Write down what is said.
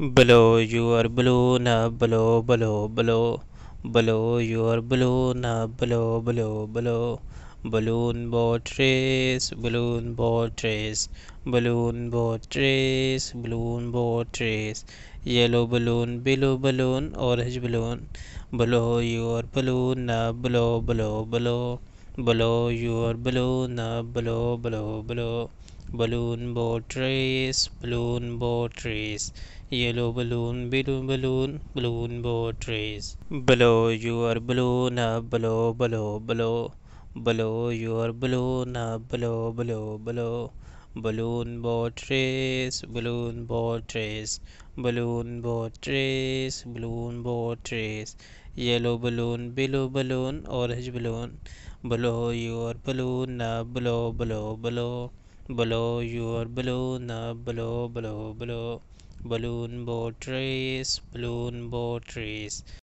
Below you are balloon up, below, below, below. Below you are balloon up, below, below, below. Balloon boat race, balloon boat race, balloon boat race, balloon boat race. Yellow balloon, blue balloon, orange balloon. Below your balloon up, below, below, below. Below your balloon up, below, below, below balloon boat race balloon boat race yellow balloon balloon balloon balloon boat race blow your balloon up uh, blow blow blow blow your balloon up uh, blow blow blow balloon boat race balloon boat race balloon boat race balloon boat race yellow balloon blue balloon orange balloon blow your balloon up uh, blow blow blow blow your balloon up below, below, below. balloon boat race balloon boat race